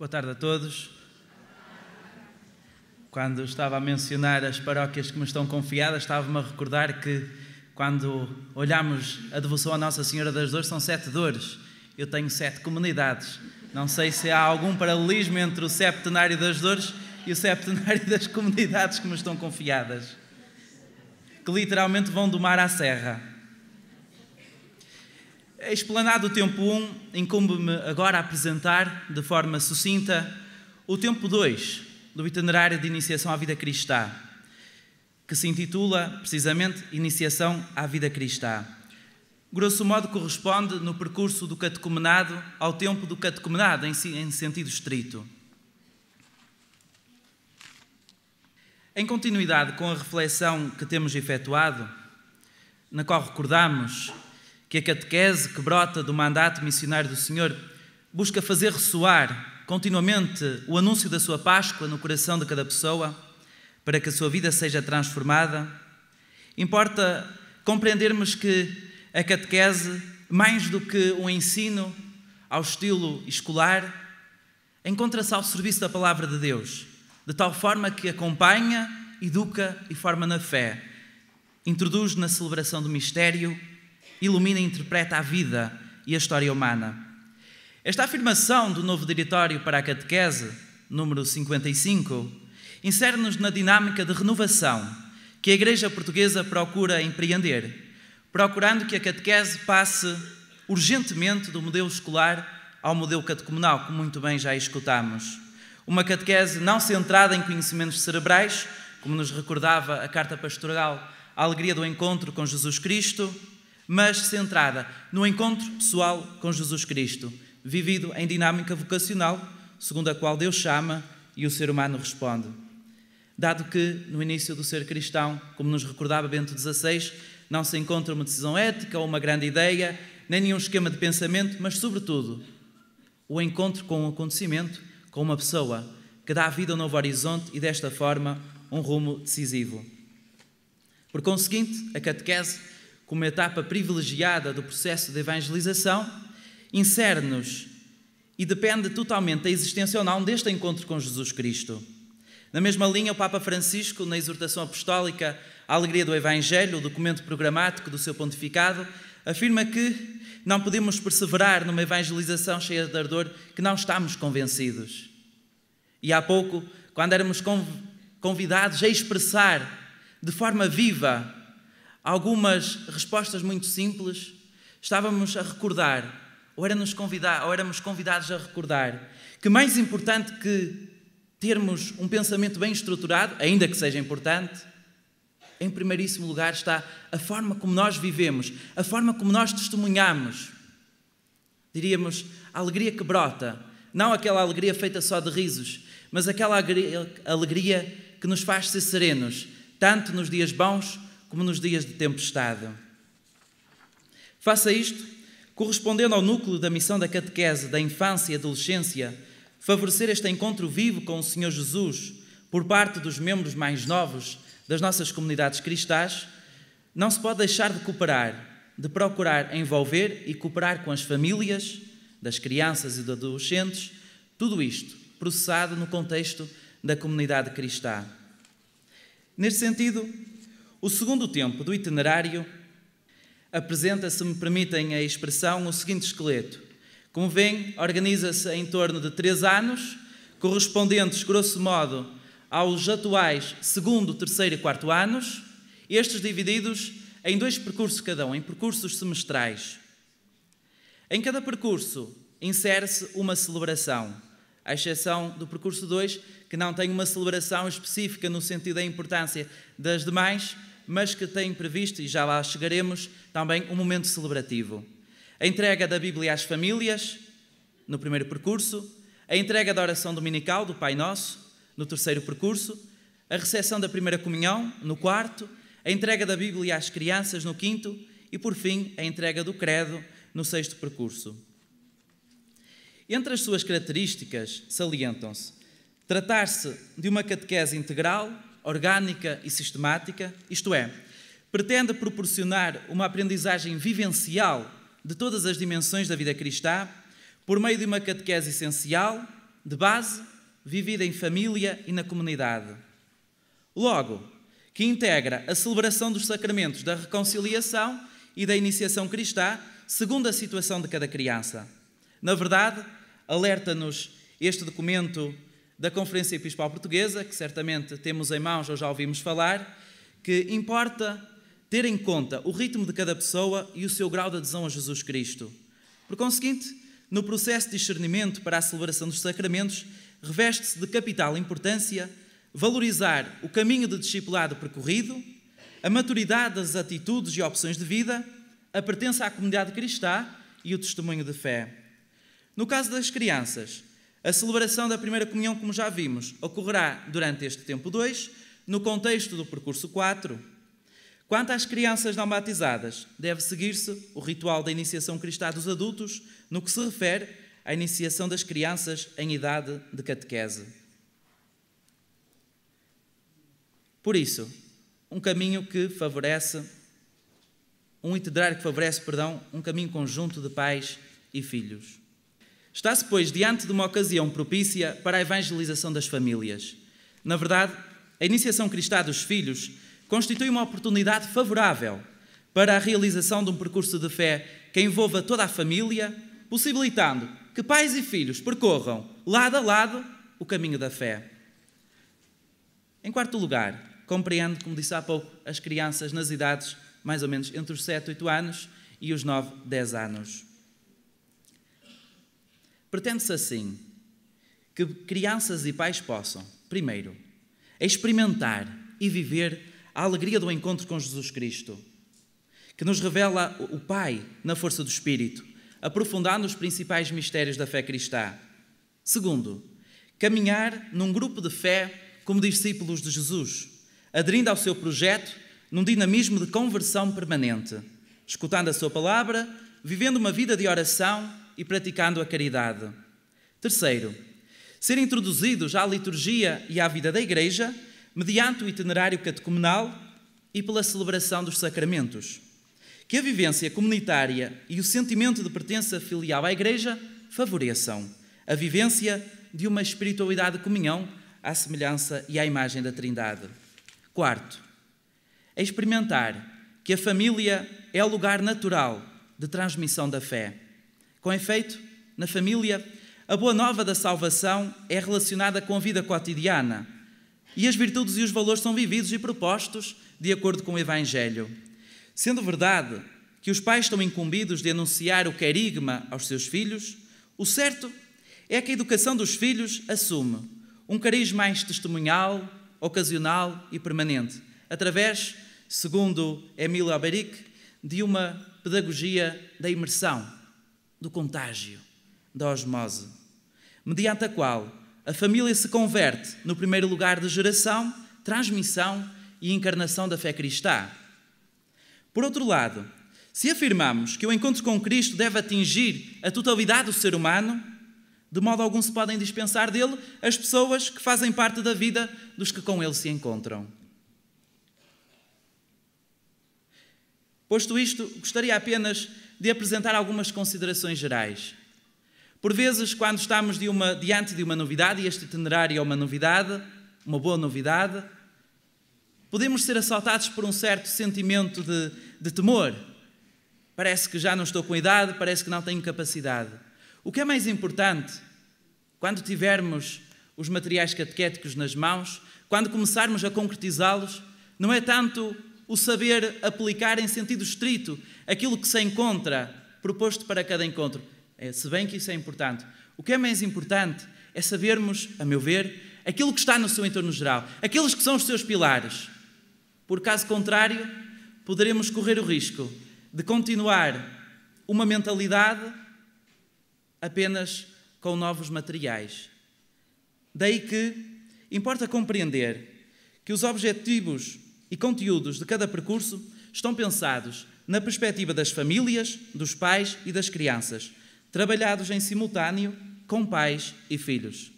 Boa tarde a todos. Quando estava a mencionar as paróquias que me estão confiadas, estava-me a recordar que quando olhamos a devoção à Nossa Senhora das Dores, são sete dores. Eu tenho sete comunidades. Não sei se há algum paralelismo entre o septenário das dores e o septenário das comunidades que me estão confiadas, que literalmente vão do mar à serra. É explanado o tempo 1, incumbe-me agora apresentar, de forma sucinta, o tempo 2 do itinerário de iniciação à vida cristã, que se intitula precisamente Iniciação à Vida Cristã. Grosso modo, corresponde no percurso do catecumenado ao tempo do catecumenado, em, em sentido estrito. Em continuidade com a reflexão que temos efetuado, na qual recordamos que a catequese que brota do mandato missionário do Senhor busca fazer ressoar continuamente o anúncio da sua Páscoa no coração de cada pessoa, para que a sua vida seja transformada, importa compreendermos que a catequese, mais do que um ensino ao estilo escolar, encontra-se ao serviço da palavra de Deus, de tal forma que acompanha, educa e forma na fé, introduz na celebração do mistério ilumina e interpreta a vida e a história humana. Esta afirmação do novo Diretório para a Catequese, número 55, insere-nos na dinâmica de renovação que a Igreja Portuguesa procura empreender, procurando que a catequese passe urgentemente do modelo escolar ao modelo catecomunal, como muito bem já escutámos, Uma catequese não centrada em conhecimentos cerebrais, como nos recordava a carta pastoral A Alegria do Encontro com Jesus Cristo, mas centrada no encontro pessoal com Jesus Cristo, vivido em dinâmica vocacional, segundo a qual Deus chama e o ser humano responde. Dado que, no início do ser cristão, como nos recordava Bento XVI, não se encontra uma decisão ética ou uma grande ideia, nem nenhum esquema de pensamento, mas, sobretudo, o encontro com um acontecimento, com uma pessoa, que dá vida a um novo horizonte e, desta forma, um rumo decisivo. Por conseguinte, a catequese como etapa privilegiada do processo de evangelização, insere-nos e depende totalmente da existência ou não deste encontro com Jesus Cristo. Na mesma linha, o Papa Francisco, na exortação apostólica A Alegria do Evangelho, o documento programático do seu pontificado, afirma que não podemos perseverar numa evangelização cheia de ardor que não estamos convencidos. E há pouco, quando éramos convidados a expressar de forma viva algumas respostas muito simples, estávamos a recordar, ou, éramos convidados, ou éramos convidados a recordar, que mais importante que termos um pensamento bem estruturado, ainda que seja importante, em primeiríssimo lugar está a forma como nós vivemos, a forma como nós testemunhamos. Diríamos a alegria que brota, não aquela alegria feita só de risos, mas aquela alegria que nos faz ser serenos, tanto nos dias bons como nos dias de tempestade. Faça isto, correspondendo ao núcleo da missão da catequese da infância e adolescência, favorecer este encontro vivo com o Senhor Jesus por parte dos membros mais novos das nossas comunidades cristãs, não se pode deixar de cooperar, de procurar envolver e cooperar com as famílias das crianças e dos adolescentes, tudo isto processado no contexto da comunidade cristã. Neste sentido, o segundo tempo do itinerário apresenta, se me permitem a expressão, o seguinte esqueleto. Como vem, organiza-se em torno de três anos, correspondentes, grosso modo, aos atuais segundo, terceiro e quarto anos, estes divididos em dois percursos cada um, em percursos semestrais. Em cada percurso insere-se uma celebração, à exceção do percurso 2, que não tem uma celebração específica no sentido da importância das demais, mas que tem previsto, e já lá chegaremos, também um momento celebrativo. A entrega da Bíblia às famílias, no primeiro percurso, a entrega da oração dominical do Pai Nosso, no terceiro percurso, a recepção da primeira comunhão, no quarto, a entrega da Bíblia às crianças, no quinto, e por fim, a entrega do credo, no sexto percurso. Entre as suas características, salientam-se tratar-se de uma catequese integral, orgânica e sistemática, isto é, pretende proporcionar uma aprendizagem vivencial de todas as dimensões da vida cristã por meio de uma catequese essencial, de base, vivida em família e na comunidade. Logo, que integra a celebração dos sacramentos da reconciliação e da iniciação cristã, segundo a situação de cada criança. Na verdade, alerta-nos este documento da Conferência Episcopal Portuguesa, que certamente temos em mãos ou já ouvimos falar, que importa ter em conta o ritmo de cada pessoa e o seu grau de adesão a Jesus Cristo. Por conseguinte, no processo de discernimento para a celebração dos sacramentos, reveste-se de capital importância valorizar o caminho de discipulado percorrido, a maturidade das atitudes e opções de vida, a pertença à comunidade cristã e o testemunho de fé. No caso das crianças, a celebração da primeira comunhão, como já vimos, ocorrerá durante este tempo 2, no contexto do percurso 4. Quanto às crianças não batizadas, deve seguir-se o ritual da iniciação cristã dos adultos no que se refere à iniciação das crianças em idade de catequese. Por isso, um caminho que favorece, um itinerário que favorece, perdão, um caminho conjunto de pais e filhos. Está-se, pois, diante de uma ocasião propícia para a evangelização das famílias. Na verdade, a iniciação cristã dos filhos constitui uma oportunidade favorável para a realização de um percurso de fé que envolva toda a família, possibilitando que pais e filhos percorram, lado a lado, o caminho da fé. Em quarto lugar, compreendo, como disse há pouco, as crianças nas idades mais ou menos entre os 7, 8 anos e os 9, 10 anos. Pretende-se assim que crianças e pais possam, primeiro, experimentar e viver a alegria do encontro com Jesus Cristo, que nos revela o Pai na força do Espírito, aprofundando os principais mistérios da fé cristã. Segundo, caminhar num grupo de fé como discípulos de Jesus, aderindo ao seu projeto num dinamismo de conversão permanente, escutando a sua palavra, vivendo uma vida de oração e praticando a caridade. Terceiro, ser introduzidos à liturgia e à vida da Igreja mediante o itinerário catecumenal e pela celebração dos sacramentos. Que a vivência comunitária e o sentimento de pertença filial à Igreja favoreçam a vivência de uma espiritualidade de comunhão à semelhança e à imagem da Trindade. Quarto, experimentar que a família é o lugar natural de transmissão da fé com efeito, na família, a boa nova da salvação é relacionada com a vida cotidiana e as virtudes e os valores são vividos e propostos de acordo com o Evangelho. Sendo verdade que os pais estão incumbidos de anunciar o querigma aos seus filhos, o certo é que a educação dos filhos assume um cariz mais testemunhal, ocasional e permanente, através, segundo Emílio Alberic, de uma pedagogia da imersão do contágio, da osmose, mediante a qual a família se converte, no primeiro lugar, de geração, transmissão e encarnação da fé cristã. Por outro lado, se afirmamos que o encontro com Cristo deve atingir a totalidade do ser humano, de modo algum se podem dispensar dele as pessoas que fazem parte da vida dos que com ele se encontram. Posto isto, gostaria apenas de apresentar algumas considerações gerais. Por vezes, quando estamos de uma, diante de uma novidade, e este itinerário é uma novidade, uma boa novidade, podemos ser assaltados por um certo sentimento de, de temor. Parece que já não estou com idade, parece que não tenho capacidade. O que é mais importante, quando tivermos os materiais catequéticos nas mãos, quando começarmos a concretizá-los, não é tanto o saber aplicar em sentido estrito, aquilo que se encontra proposto para cada encontro. É, se bem que isso é importante. O que é mais importante é sabermos, a meu ver, aquilo que está no seu entorno geral, aqueles que são os seus pilares. Por caso contrário, poderemos correr o risco de continuar uma mentalidade apenas com novos materiais. Daí que importa compreender que os objetivos e conteúdos de cada percurso estão pensados na perspectiva das famílias, dos pais e das crianças, trabalhados em simultâneo com pais e filhos.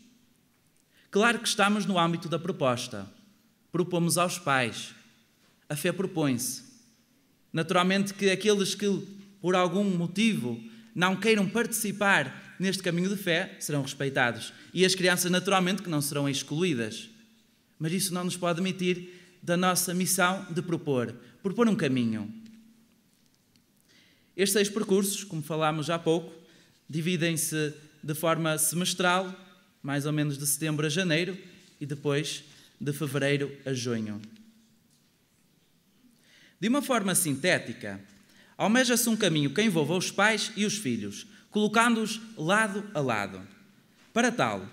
Claro que estamos no âmbito da proposta. Propomos aos pais. A fé propõe-se. Naturalmente que aqueles que, por algum motivo, não queiram participar neste caminho de fé serão respeitados. E as crianças, naturalmente, que não serão excluídas. Mas isso não nos pode admitir da nossa missão de propor propor um caminho estes seis percursos, como falámos há pouco, dividem-se de forma semestral, mais ou menos de setembro a janeiro, e depois de fevereiro a junho. De uma forma sintética, almeja-se um caminho que envolva os pais e os filhos, colocando-os lado a lado. Para tal,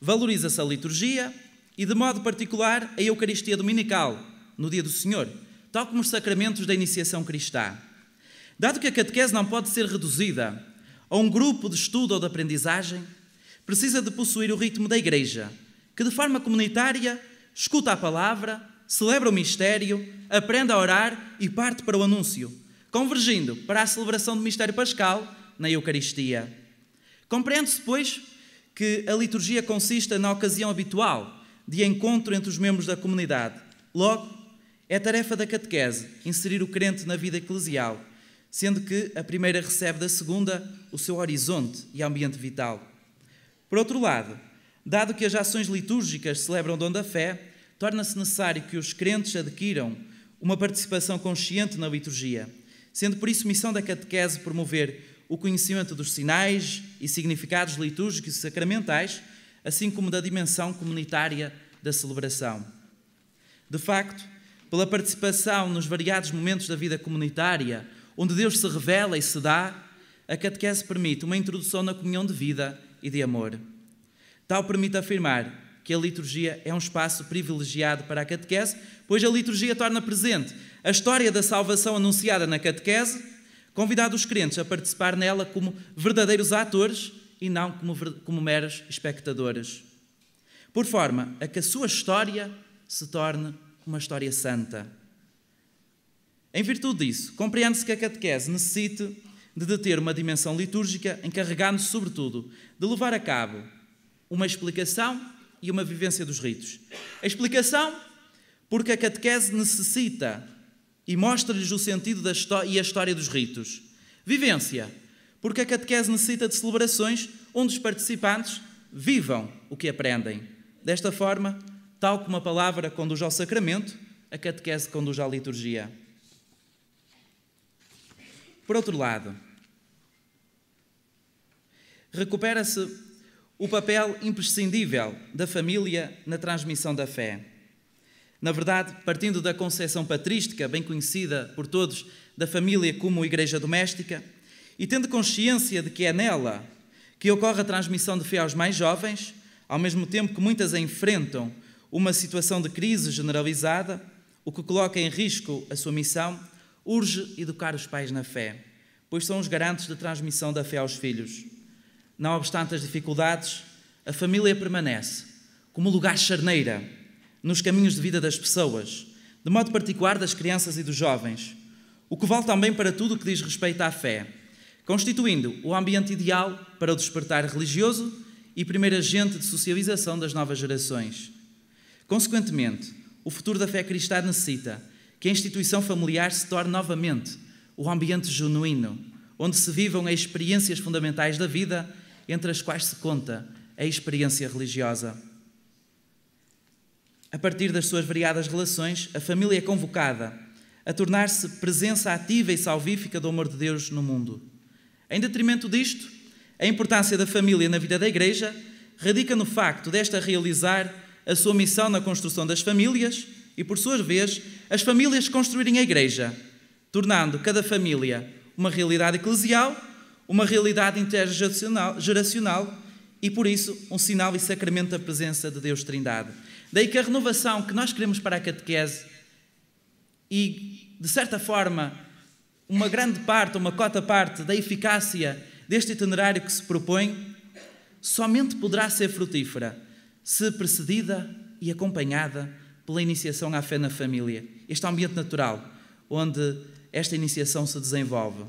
valoriza-se a liturgia e, de modo particular, a Eucaristia Dominical, no Dia do Senhor, tal como os sacramentos da iniciação cristã. Dado que a catequese não pode ser reduzida a um grupo de estudo ou de aprendizagem, precisa de possuir o ritmo da Igreja, que de forma comunitária escuta a palavra, celebra o mistério, aprende a orar e parte para o anúncio, convergindo para a celebração do mistério pascal na Eucaristia. Compreende-se, pois, que a liturgia consista na ocasião habitual de encontro entre os membros da comunidade. Logo, é tarefa da catequese inserir o crente na vida eclesial sendo que a primeira recebe da segunda o seu horizonte e ambiente vital. Por outro lado, dado que as ações litúrgicas celebram o dom da fé, torna-se necessário que os crentes adquiram uma participação consciente na liturgia, sendo por isso missão da catequese promover o conhecimento dos sinais e significados litúrgicos e sacramentais, assim como da dimensão comunitária da celebração. De facto, pela participação nos variados momentos da vida comunitária, onde Deus se revela e se dá, a catequese permite uma introdução na comunhão de vida e de amor. Tal permite afirmar que a liturgia é um espaço privilegiado para a catequese, pois a liturgia torna presente a história da salvação anunciada na catequese, convidando os crentes a participar nela como verdadeiros atores e não como, como meros espectadores. Por forma a que a sua história se torne uma história santa. Em virtude disso, compreende-se que a catequese necessite de deter uma dimensão litúrgica, encarregando-se, sobretudo, de levar a cabo uma explicação e uma vivência dos ritos. A explicação, porque a catequese necessita e mostra-lhes o sentido da e a história dos ritos. Vivência, porque a catequese necessita de celebrações onde os participantes vivam o que aprendem. Desta forma, tal como a palavra conduz ao sacramento, a catequese conduz à liturgia. Por outro lado, recupera-se o papel imprescindível da família na transmissão da fé. Na verdade, partindo da concepção patrística, bem conhecida por todos, da família como igreja doméstica, e tendo consciência de que é nela que ocorre a transmissão de fé aos mais jovens, ao mesmo tempo que muitas enfrentam uma situação de crise generalizada, o que coloca em risco a sua missão, Urge educar os pais na fé, pois são os garantes da transmissão da fé aos filhos. Não obstante as dificuldades, a família permanece como lugar charneira nos caminhos de vida das pessoas, de modo particular das crianças e dos jovens, o que vale também para tudo o que diz respeito à fé, constituindo o ambiente ideal para o despertar religioso e primeiro agente de socialização das novas gerações. Consequentemente, o futuro da fé cristã necessita que a instituição familiar se torne novamente o ambiente genuíno, onde se vivam as experiências fundamentais da vida, entre as quais se conta a experiência religiosa. A partir das suas variadas relações, a família é convocada a tornar-se presença ativa e salvífica do amor de Deus no mundo. Em detrimento disto, a importância da família na vida da Igreja radica no facto desta realizar a sua missão na construção das famílias e, por sua vez, as famílias construírem a igreja, tornando cada família uma realidade eclesial, uma realidade intergeracional geracional, e, por isso, um sinal e sacramento da presença de Deus Trindade. Daí que a renovação que nós queremos para a catequese e, de certa forma, uma grande parte, uma cota parte da eficácia deste itinerário que se propõe, somente poderá ser frutífera se precedida e acompanhada pela iniciação à fé na família. Este é ambiente natural onde esta iniciação se desenvolve.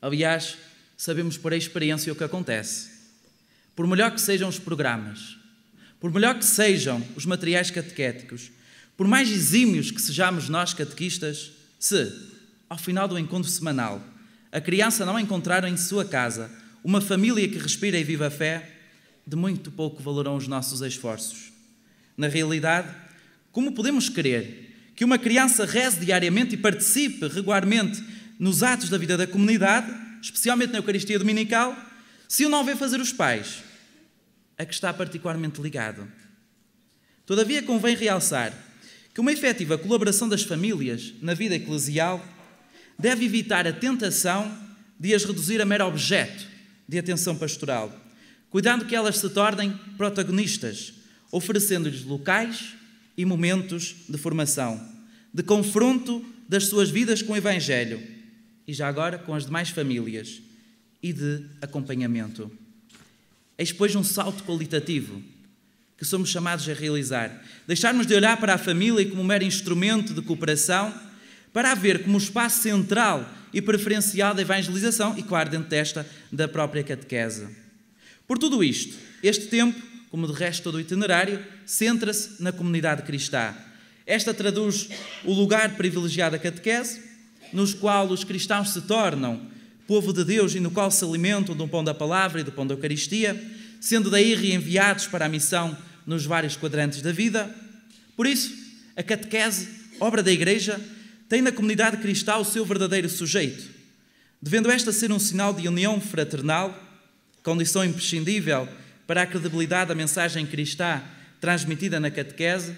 Aliás, sabemos por experiência o que acontece. Por melhor que sejam os programas, por melhor que sejam os materiais catequéticos, por mais exímios que sejamos nós catequistas, se, ao final do encontro semanal, a criança não encontrar em sua casa uma família que respira e viva a fé, de muito pouco valoram os nossos esforços. Na realidade, como podemos querer que uma criança reze diariamente e participe regularmente nos atos da vida da comunidade, especialmente na Eucaristia Dominical, se o não vê fazer os pais, a que está particularmente ligado? Todavia, convém realçar que uma efetiva colaboração das famílias na vida eclesial deve evitar a tentação de as reduzir a mero objeto de atenção pastoral, cuidando que elas se tornem protagonistas, oferecendo-lhes locais e momentos de formação, de confronto das suas vidas com o Evangelho e já agora com as demais famílias e de acompanhamento. Eis, pois, um salto qualitativo que somos chamados a realizar. Deixarmos de olhar para a família como um mero instrumento de cooperação para a ver como o espaço central e preferencial da evangelização e, claro, dentro desta, da própria catequese. Por tudo isto, este tempo como de resto todo o itinerário, centra-se na comunidade cristã. Esta traduz o lugar privilegiado da catequese, nos qual os cristãos se tornam povo de Deus e no qual se alimentam do pão da palavra e do pão da Eucaristia, sendo daí reenviados para a missão nos vários quadrantes da vida. Por isso, a catequese, obra da Igreja, tem na comunidade cristã o seu verdadeiro sujeito, devendo esta ser um sinal de união fraternal, condição imprescindível para a credibilidade da mensagem cristã transmitida na catequese.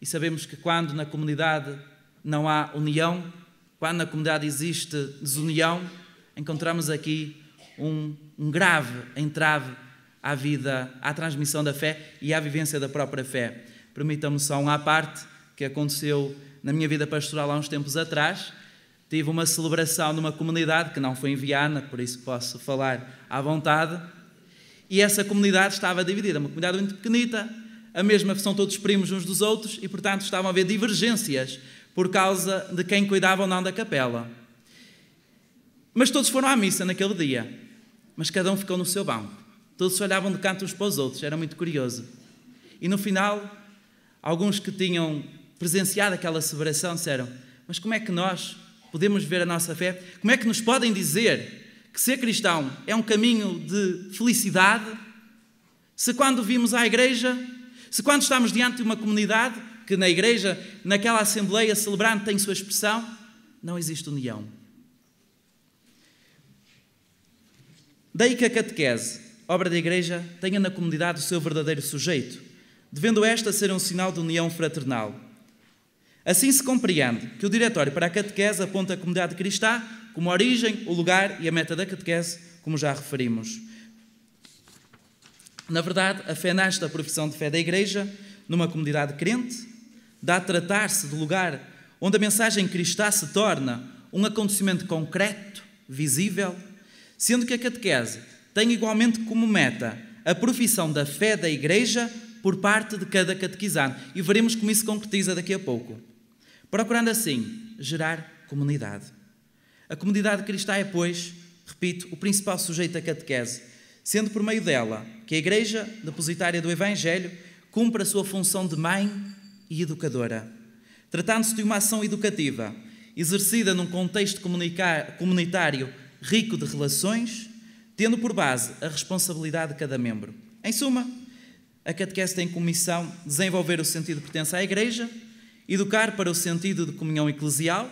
E sabemos que quando na comunidade não há união, quando na comunidade existe desunião, encontramos aqui um, um grave entrave à vida, à transmissão da fé e à vivência da própria fé. Permitam-me só um à parte que aconteceu na minha vida pastoral há uns tempos atrás. Tive uma celebração numa comunidade que não foi em Viana, por isso posso falar à vontade e essa comunidade estava dividida, uma comunidade muito pequenita, a mesma são todos primos uns dos outros e, portanto, estavam a haver divergências por causa de quem cuidava ou não da capela. Mas todos foram à missa naquele dia, mas cada um ficou no seu banco. Todos se olhavam de canto uns para os outros, era muito curioso. E no final, alguns que tinham presenciado aquela celebração disseram: Mas como é que nós podemos ver a nossa fé? Como é que nos podem dizer que ser cristão é um caminho de felicidade, se quando vimos à igreja, se quando estamos diante de uma comunidade, que na igreja, naquela assembleia celebrante tem sua expressão, não existe união. Daí que a catequese, obra da igreja, tenha na comunidade o seu verdadeiro sujeito, devendo esta ser um sinal de união fraternal. Assim se compreende que o Diretório para a Catequese aponta a comunidade cristã como origem, o lugar e a meta da catequese, como já referimos. Na verdade, a fé nasce da profissão de fé da Igreja, numa comunidade crente, dá a tratar-se do lugar onde a mensagem cristã se torna um acontecimento concreto, visível, sendo que a catequese tem igualmente como meta a profissão da fé da Igreja por parte de cada catequizado. E veremos como isso concretiza daqui a pouco. Procurando assim gerar comunidade. A comunidade cristã é, pois, repito, o principal sujeito da catequese, sendo por meio dela que a Igreja, depositária do Evangelho, cumpre a sua função de mãe e educadora. Tratando-se de uma ação educativa, exercida num contexto comunitário rico de relações, tendo por base a responsabilidade de cada membro. Em suma, a catequese tem como missão desenvolver o sentido de pertença à Igreja, educar para o sentido de comunhão eclesial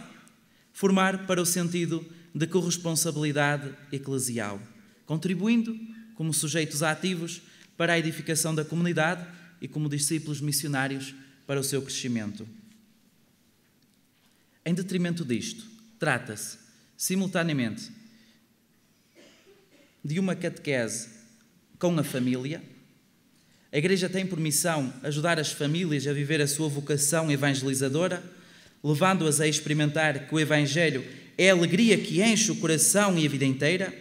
formar para o sentido de corresponsabilidade eclesial, contribuindo como sujeitos ativos para a edificação da comunidade e como discípulos missionários para o seu crescimento. Em detrimento disto, trata-se, simultaneamente, de uma catequese com a família. A Igreja tem por missão ajudar as famílias a viver a sua vocação evangelizadora levando-as a experimentar que o Evangelho é a alegria que enche o coração e a vida inteira?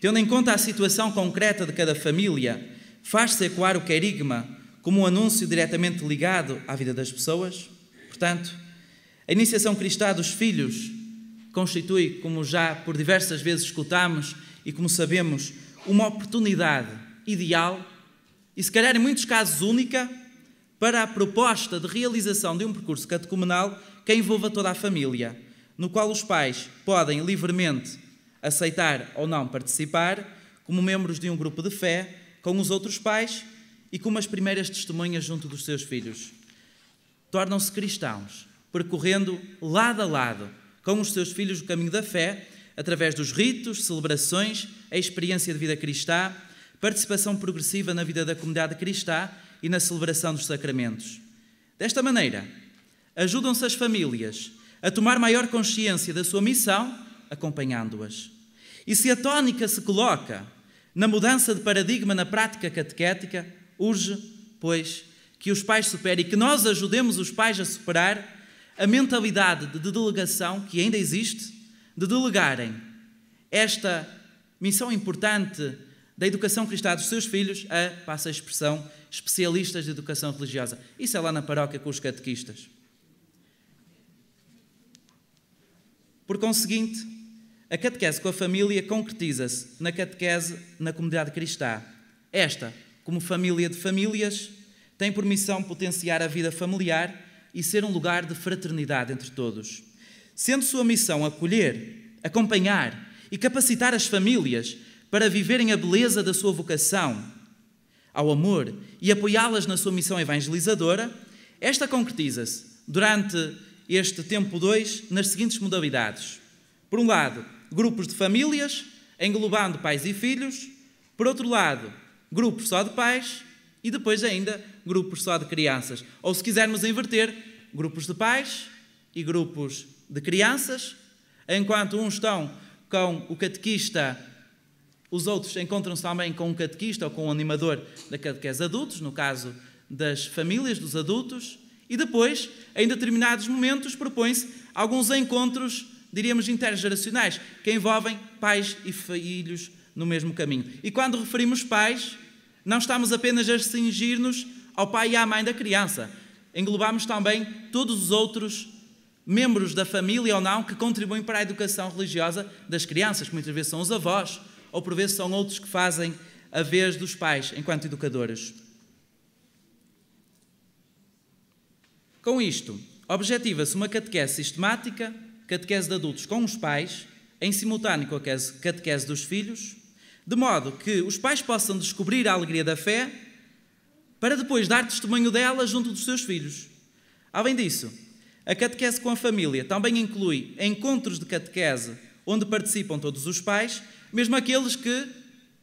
Tendo em conta a situação concreta de cada família, faz-se ecoar o querigma como um anúncio diretamente ligado à vida das pessoas? Portanto, a iniciação cristã dos filhos constitui, como já por diversas vezes escutamos e como sabemos, uma oportunidade ideal e, se calhar, em muitos casos, única para a proposta de realização de um percurso catecumenal que envolva toda a família, no qual os pais podem livremente aceitar ou não participar, como membros de um grupo de fé, com os outros pais e como as primeiras testemunhas junto dos seus filhos. Tornam-se cristãos, percorrendo lado a lado com os seus filhos o caminho da fé, através dos ritos, celebrações, a experiência de vida cristã, participação progressiva na vida da comunidade cristã e na celebração dos sacramentos. Desta maneira, ajudam-se as famílias a tomar maior consciência da sua missão, acompanhando-as. E se a tónica se coloca na mudança de paradigma na prática catequética, urge, pois, que os pais superem e que nós ajudemos os pais a superar a mentalidade de delegação que ainda existe, de delegarem esta missão importante da educação cristã dos seus filhos a, passa a expressão, especialistas de educação religiosa. Isso é lá na paróquia com os catequistas. Por conseguinte, a catequese com a família concretiza-se na catequese na comunidade cristã. Esta, como família de famílias, tem por missão potenciar a vida familiar e ser um lugar de fraternidade entre todos. Sendo sua missão acolher, acompanhar e capacitar as famílias para viverem a beleza da sua vocação ao amor e apoiá-las na sua missão evangelizadora, esta concretiza-se durante este tempo 2 nas seguintes modalidades. Por um lado, grupos de famílias, englobando pais e filhos. Por outro lado, grupos só de pais e depois ainda grupos só de crianças. Ou se quisermos inverter, grupos de pais e grupos de crianças, enquanto uns estão com o catequista os outros encontram-se também com um catequista ou com um animador da catequese adultos, no caso das famílias dos adultos. E depois, em determinados momentos, propõe-se alguns encontros, diríamos, intergeracionais, que envolvem pais e filhos no mesmo caminho. E quando referimos pais, não estamos apenas a cingir-nos ao pai e à mãe da criança. Englobamos também todos os outros membros da família ou não que contribuem para a educação religiosa das crianças, que muitas vezes são os avós, ou por vezes são outros que fazem a vez dos pais enquanto educadores. Com isto, objetiva-se uma catequese sistemática, catequese de adultos com os pais, em simultâneo com a catequese dos filhos, de modo que os pais possam descobrir a alegria da fé para depois dar testemunho dela junto dos seus filhos. Além disso, a catequese com a família também inclui encontros de catequese onde participam todos os pais mesmo aqueles que,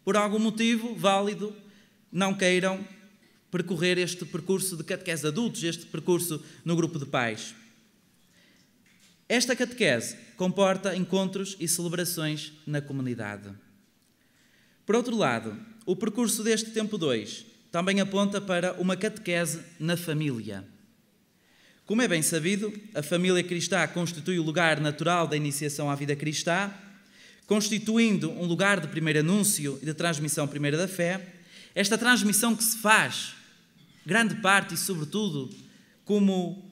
por algum motivo válido, não queiram percorrer este percurso de catequese adultos, este percurso no grupo de pais. Esta catequese comporta encontros e celebrações na comunidade. Por outro lado, o percurso deste tempo 2 também aponta para uma catequese na família. Como é bem sabido, a família cristã constitui o lugar natural da iniciação à vida cristã constituindo um lugar de primeiro anúncio e de transmissão primeira da fé, esta transmissão que se faz, grande parte e sobretudo, como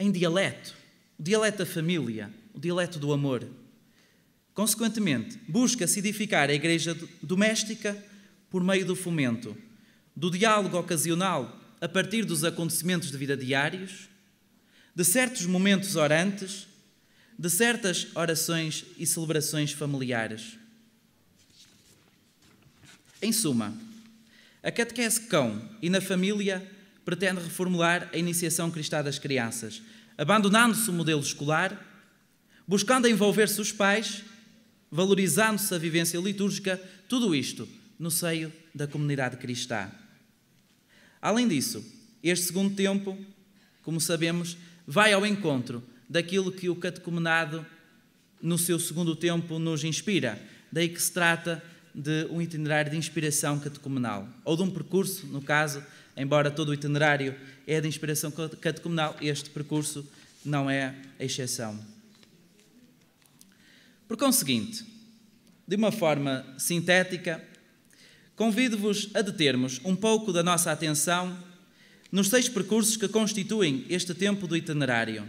em dialeto, o dialeto da família, o dialeto do amor. Consequentemente, busca-se edificar a igreja doméstica por meio do fomento, do diálogo ocasional a partir dos acontecimentos de vida diários, de certos momentos orantes de certas orações e celebrações familiares. Em suma, a catequese cão e na família pretende reformular a iniciação cristã das crianças, abandonando-se o modelo escolar, buscando envolver-se os pais, valorizando-se a vivência litúrgica, tudo isto no seio da comunidade cristã. Além disso, este segundo tempo, como sabemos, vai ao encontro daquilo que o catecumenado, no seu segundo tempo, nos inspira. Daí que se trata de um itinerário de inspiração catecumenal, ou de um percurso, no caso, embora todo o itinerário é de inspiração catecumenal, este percurso não é a exceção. Por conseguinte, de uma forma sintética, convido-vos a determos um pouco da nossa atenção nos seis percursos que constituem este tempo do itinerário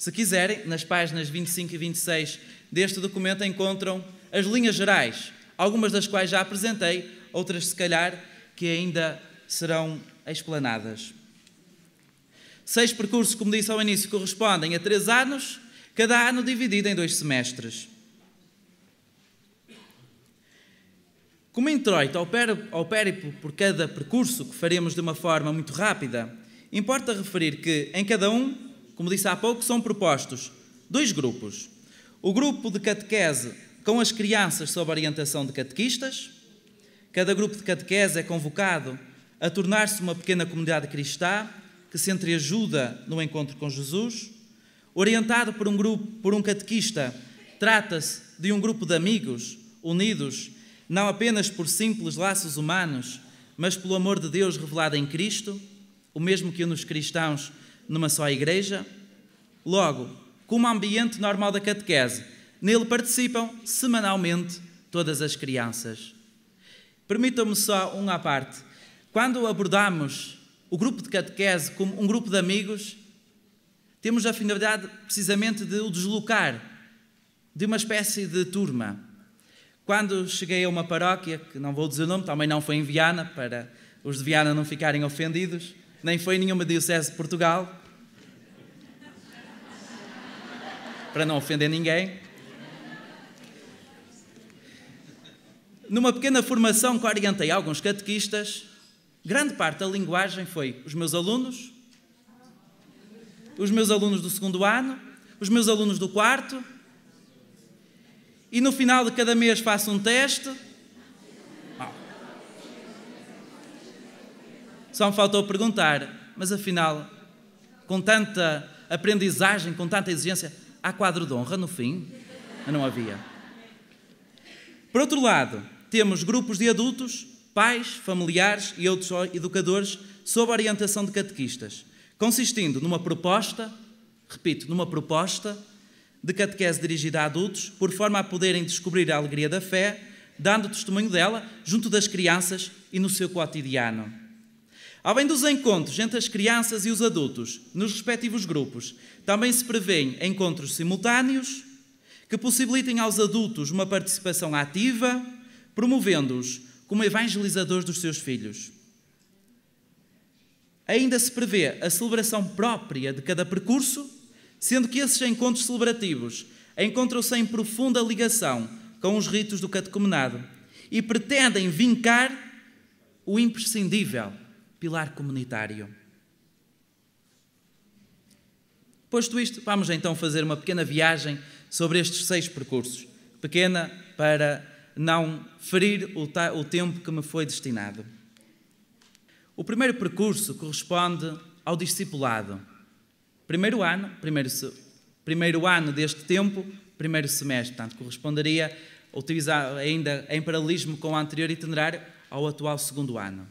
se quiserem, nas páginas 25 e 26 deste documento encontram as linhas gerais, algumas das quais já apresentei, outras, se calhar, que ainda serão explanadas. Seis percursos, como disse ao início, correspondem a três anos, cada ano dividido em dois semestres. Como introito ao périplo por cada percurso, que faremos de uma forma muito rápida, importa referir que em cada um como disse há pouco, são propostos dois grupos. O grupo de catequese com as crianças sob orientação de catequistas. Cada grupo de catequese é convocado a tornar-se uma pequena comunidade cristã que se entreajuda no encontro com Jesus. Orientado por um grupo, por um catequista, trata-se de um grupo de amigos unidos não apenas por simples laços humanos, mas pelo amor de Deus revelado em Cristo, o mesmo que nos cristãos numa só igreja. Logo, como ambiente normal da catequese, nele participam semanalmente todas as crianças. Permitam-me só um à parte. Quando abordamos o grupo de catequese como um grupo de amigos, temos a finalidade precisamente de o deslocar de uma espécie de turma. Quando cheguei a uma paróquia, que não vou dizer o nome, também não foi em Viana, para os de Viana não ficarem ofendidos, nem foi em nenhuma diocese de Portugal, para não ofender ninguém. Numa pequena formação que orientei alguns catequistas, grande parte da linguagem foi os meus alunos, os meus alunos do segundo ano, os meus alunos do quarto, e no final de cada mês faço um teste. Ah. Só me faltou perguntar, mas afinal, com tanta aprendizagem, com tanta exigência, Há quadro de honra no fim? Ah, não havia. Por outro lado, temos grupos de adultos, pais, familiares e outros educadores sob orientação de catequistas, consistindo numa proposta, repito, numa proposta de catequese dirigida a adultos, por forma a poderem descobrir a alegria da fé, dando testemunho dela junto das crianças e no seu cotidiano. Além dos encontros entre as crianças e os adultos nos respectivos grupos, também se prevêem encontros simultâneos que possibilitem aos adultos uma participação ativa, promovendo-os como evangelizadores dos seus filhos. Ainda se prevê a celebração própria de cada percurso, sendo que esses encontros celebrativos encontram-se em profunda ligação com os ritos do catecumenado e pretendem vincar o imprescindível pilar comunitário. Posto isto, vamos então fazer uma pequena viagem sobre estes seis percursos. Pequena para não ferir o, tempo que me foi destinado. O primeiro percurso corresponde ao discipulado. Primeiro ano, primeiro, primeiro ano deste tempo, primeiro semestre. Portanto, corresponderia, utilizar ainda em paralelismo com o anterior itinerário, ao atual segundo ano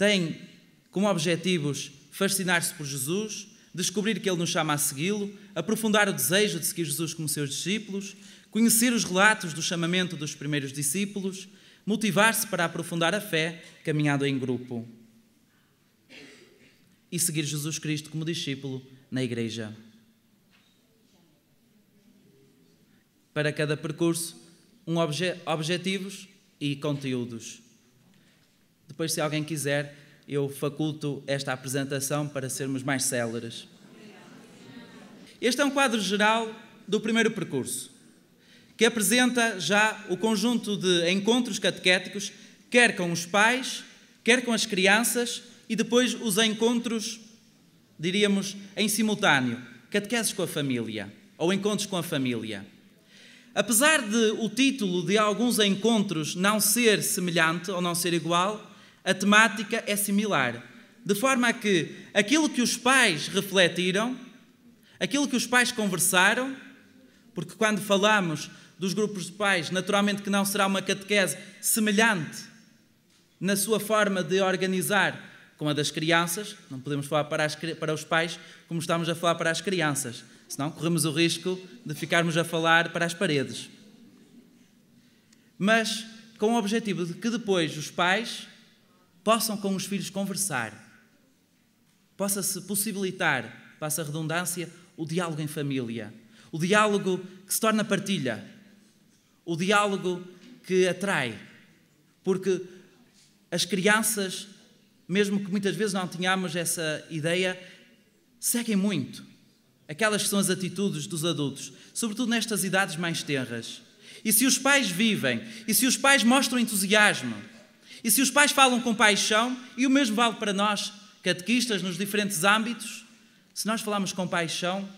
tem como objetivos fascinar-se por Jesus, descobrir que ele nos chama a segui-lo, aprofundar o desejo de seguir Jesus como seus discípulos, conhecer os relatos do chamamento dos primeiros discípulos, motivar-se para aprofundar a fé caminhando em grupo e seguir Jesus Cristo como discípulo na igreja. Para cada percurso, um obje objetivos e conteúdos. Depois, se alguém quiser, eu faculto esta apresentação para sermos mais céleres. Este é um quadro geral do primeiro percurso, que apresenta já o conjunto de encontros catequéticos, quer com os pais, quer com as crianças, e depois os encontros, diríamos, em simultâneo, catequeses com a família, ou encontros com a família. Apesar de o título de alguns encontros não ser semelhante ou não ser igual, a temática é similar, de forma a que aquilo que os pais refletiram, aquilo que os pais conversaram, porque quando falamos dos grupos de pais, naturalmente que não será uma catequese semelhante na sua forma de organizar com a das crianças, não podemos falar para, as, para os pais como estamos a falar para as crianças, senão corremos o risco de ficarmos a falar para as paredes. Mas com o objetivo de que depois os pais possam com os filhos conversar, possa-se possibilitar, passa a redundância, o diálogo em família, o diálogo que se torna partilha, o diálogo que atrai, porque as crianças, mesmo que muitas vezes não tenhamos essa ideia, seguem muito aquelas que são as atitudes dos adultos, sobretudo nestas idades mais tenras. E se os pais vivem, e se os pais mostram entusiasmo, e se os pais falam com paixão, e o mesmo vale para nós, catequistas, nos diferentes âmbitos, se nós falamos com paixão,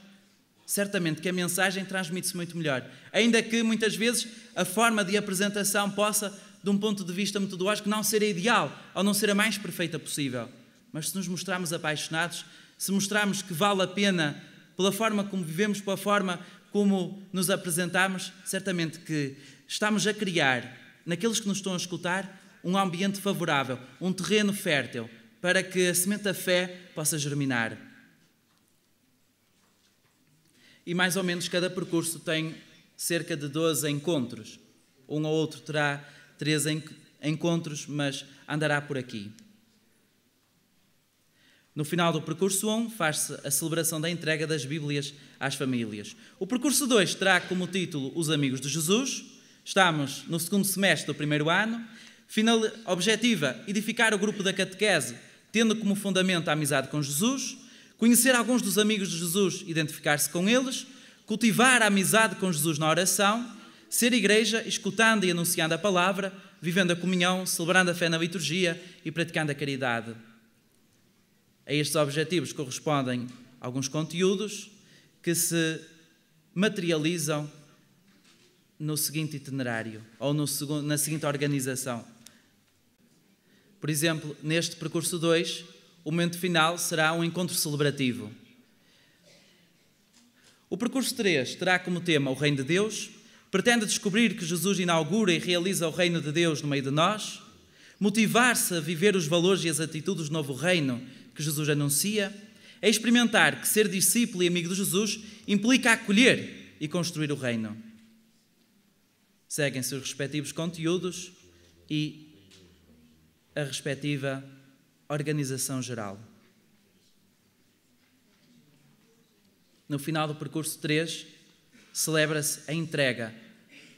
certamente que a mensagem transmite-se muito melhor. Ainda que muitas vezes a forma de apresentação possa, de um ponto de vista metodológico, não ser a ideal ou não ser a mais perfeita possível. Mas se nos mostrarmos apaixonados, se mostrarmos que vale a pena pela forma como vivemos, pela forma como nos apresentamos, certamente que estamos a criar naqueles que nos estão a escutar um ambiente favorável, um terreno fértil, para que a semente da fé possa germinar. E mais ou menos cada percurso tem cerca de 12 encontros. Um ou outro terá 13 encontros, mas andará por aqui. No final do percurso 1, faz-se a celebração da entrega das Bíblias às famílias. O percurso 2 terá como título Os Amigos de Jesus. Estamos no segundo semestre do primeiro ano Final, objetiva, edificar o grupo da catequese, tendo como fundamento a amizade com Jesus, conhecer alguns dos amigos de Jesus, identificar-se com eles, cultivar a amizade com Jesus na oração, ser igreja, escutando e anunciando a palavra, vivendo a comunhão, celebrando a fé na liturgia e praticando a caridade. A estes objetivos correspondem alguns conteúdos que se materializam no seguinte itinerário ou no, na seguinte organização: por exemplo, neste percurso 2, o momento final será um encontro celebrativo. O percurso 3 terá como tema o Reino de Deus, pretende descobrir que Jesus inaugura e realiza o Reino de Deus no meio de nós, motivar-se a viver os valores e as atitudes do novo Reino que Jesus anuncia, é experimentar que ser discípulo e amigo de Jesus implica acolher e construir o Reino. Seguem-se os respectivos conteúdos e a respectiva organização geral. No final do percurso 3, celebra-se a entrega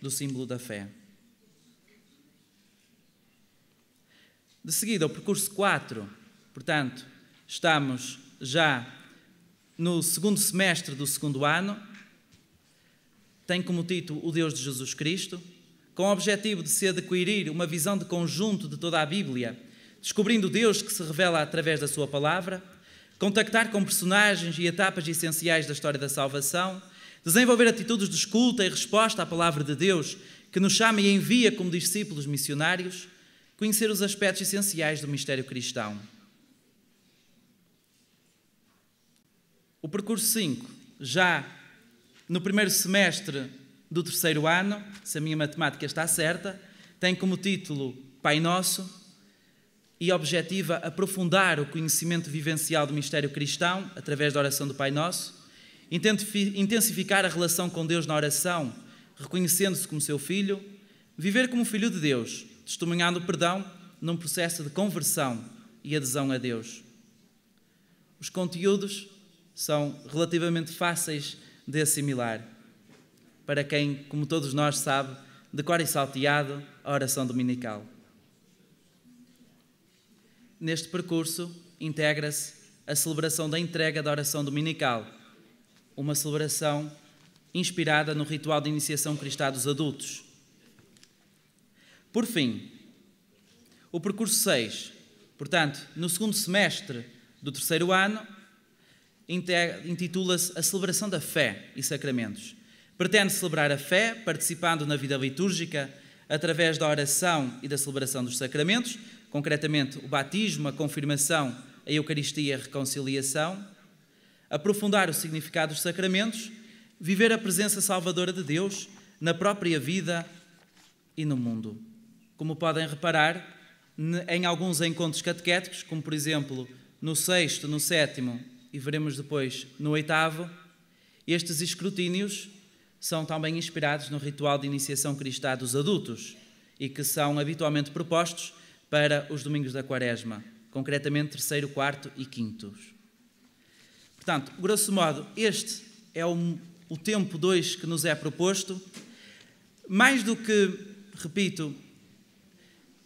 do símbolo da fé. De seguida, o percurso 4, portanto, estamos já no segundo semestre do segundo ano, tem como título O Deus de Jesus Cristo com o objetivo de se adquirir uma visão de conjunto de toda a Bíblia, descobrindo Deus que se revela através da Sua palavra, contactar com personagens e etapas essenciais da história da salvação, desenvolver atitudes de escuta e resposta à palavra de Deus que nos chama e envia como discípulos missionários, conhecer os aspectos essenciais do mistério cristão. O percurso 5, já no primeiro semestre do terceiro ano, se a minha matemática está certa, tem como título Pai Nosso e objetiva aprofundar o conhecimento vivencial do mistério cristão através da oração do Pai Nosso, intensificar a relação com Deus na oração, reconhecendo-se como seu filho, viver como filho de Deus, testemunhando o perdão num processo de conversão e adesão a Deus. Os conteúdos são relativamente fáceis de assimilar para quem, como todos nós sabe, decora e salteado a oração dominical. Neste percurso integra-se a celebração da entrega da oração dominical, uma celebração inspirada no ritual de iniciação cristã dos adultos. Por fim, o percurso 6, portanto, no segundo semestre do terceiro ano, intitula-se A Celebração da Fé e Sacramentos Pretende celebrar a fé, participando na vida litúrgica, através da oração e da celebração dos sacramentos, concretamente o batismo, a confirmação, a Eucaristia e a reconciliação, aprofundar o significado dos sacramentos, viver a presença salvadora de Deus na própria vida e no mundo. Como podem reparar, em alguns encontros catequéticos, como por exemplo no sexto, no sétimo e veremos depois no oitavo, estes escrutínios são também inspirados no ritual de iniciação cristã dos adultos e que são habitualmente propostos para os domingos da quaresma, concretamente terceiro, quarto e quintos. Portanto, grosso modo, este é o, o tempo 2 que nos é proposto. Mais do que, repito,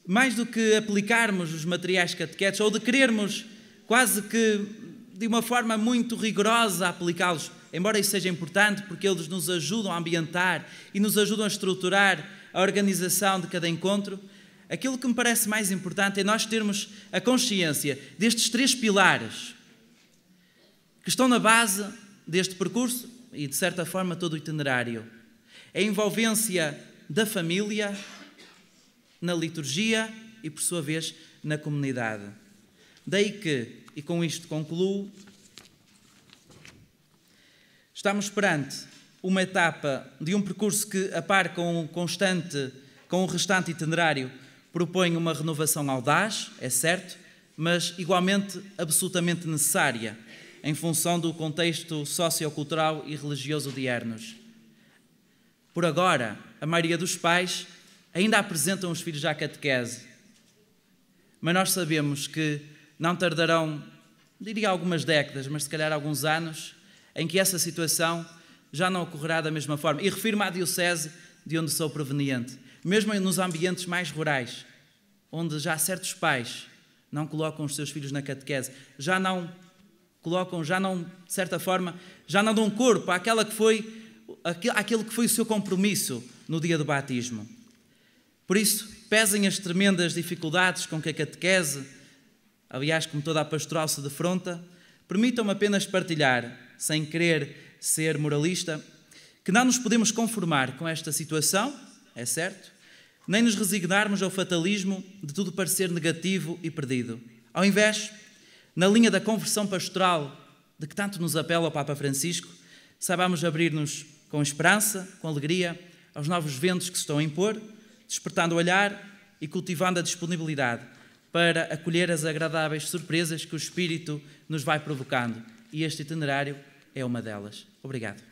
mais do que aplicarmos os materiais catequéticos ou de querermos quase que de uma forma muito rigorosa aplicá-los, embora isso seja importante, porque eles nos ajudam a ambientar e nos ajudam a estruturar a organização de cada encontro, aquilo que me parece mais importante é nós termos a consciência destes três pilares que estão na base deste percurso e, de certa forma, todo o itinerário. É a envolvência da família na liturgia e, por sua vez, na comunidade. Daí que, e com isto concluo, Estamos perante uma etapa de um percurso que, a par com o constante, com o restante itinerário, propõe uma renovação audaz, é certo, mas igualmente absolutamente necessária, em função do contexto sociocultural e religioso de diernos. Por agora, a maioria dos pais ainda apresentam os filhos à catequese, mas nós sabemos que não tardarão, diria algumas décadas, mas se calhar alguns anos, em que essa situação já não ocorrerá da mesma forma. E refiro-me à Diocese de onde sou proveniente. Mesmo nos ambientes mais rurais, onde já certos pais não colocam os seus filhos na catequese, já não colocam, já não, de certa forma, já não dão corpo àquela que foi, àquele que foi o seu compromisso no dia do batismo. Por isso, pesem as tremendas dificuldades com que a catequese, aliás, como toda a pastoral se defronta, permitam-me apenas partilhar sem querer ser moralista, que não nos podemos conformar com esta situação, é certo, nem nos resignarmos ao fatalismo de tudo parecer negativo e perdido. Ao invés, na linha da conversão pastoral de que tanto nos apela o Papa Francisco, saibamos abrir-nos com esperança, com alegria, aos novos ventos que se estão a impor, despertando o olhar e cultivando a disponibilidade para acolher as agradáveis surpresas que o Espírito nos vai provocando e este itinerário é uma delas. Obrigado.